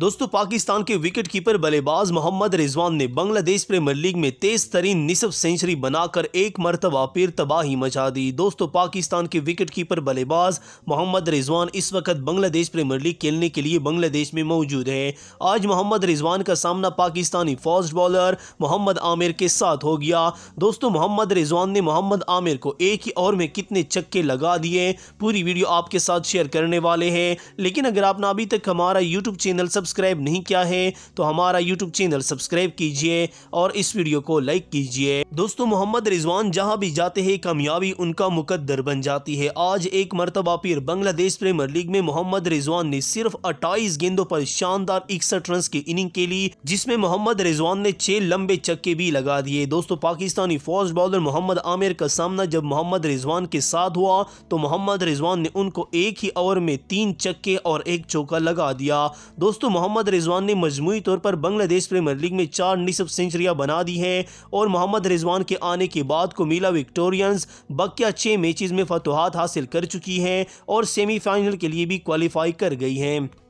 दोस्तों पाकिस्तान के विकेटकीपर बल्लेबाज मोहम्मद रिजवान ने बांग्लादेश प्रीमियर लीग में तेज तरीन निसफ सेंचुरी बनाकर एक मरतबा फिर तबाही मचा दी दोस्तों पाकिस्तान के विकेटकीपर बल्लेबाज मोहम्मद रिजवान इस वक्त बांग्लादेश प्रीमियर लीग खेलने के लिए बांग्लादेश में मौजूद है आज मोहम्मद रिजवान का सामना पाकिस्तानी फास्ट बॉलर मोहम्मद आमिर के साथ हो गया दोस्तों मोहम्मद रिजवान ने मोहम्मद आमिर को एक ही ओवर में कितने चक्के लगा दिए पूरी वीडियो आपके साथ शेयर करने वाले हैं लेकिन अगर आपने अभी तक हमारा यूट्यूब चैनल सब सब्सक्राइब नहीं किया है तो हमारा यूट्यूब चैनल सब्सक्राइब कीजिए और इस वीडियो को लाइक कीजिए दोस्तों मोहम्मद रिजवान जहां भी जाते हैं कामयाबी उनका मुकद्दर बन जाती है आज एक मरतबा फिर बांग्लादेश प्रीमियर लीग में मोहम्मद रिजवान ने सिर्फ अट्ठाईस गेंदों पर शानदार इकसठ रन की इनिंग के लिए जिसमें मोहम्मद रिजवान ने छह लंबे चक्के भी लगा दिए दोस्तों पाकिस्तानी फास्ट बॉलर मोहम्मद आमिर का सामना जब मोहम्मद रिजवान के साथ हुआ तो मोहम्मद रिजवान ने उनको एक ही ओवर में तीन चक्के और एक चौका लगा दिया दोस्तों मोहम्मद रिजवान ने मजमू तौर पर बांग्लादेश प्रीमियर लीग में चार निसब सेंचुरियां बना दी है और मोहम्मद रिजवान रिजवान के आने के बाद कोमिला विक्टोरियंस बक्या छः मैचेस में फतवाहत हासिल कर चुकी हैं और सेमीफाइनल के लिए भी क्वालिफाई कर गई हैं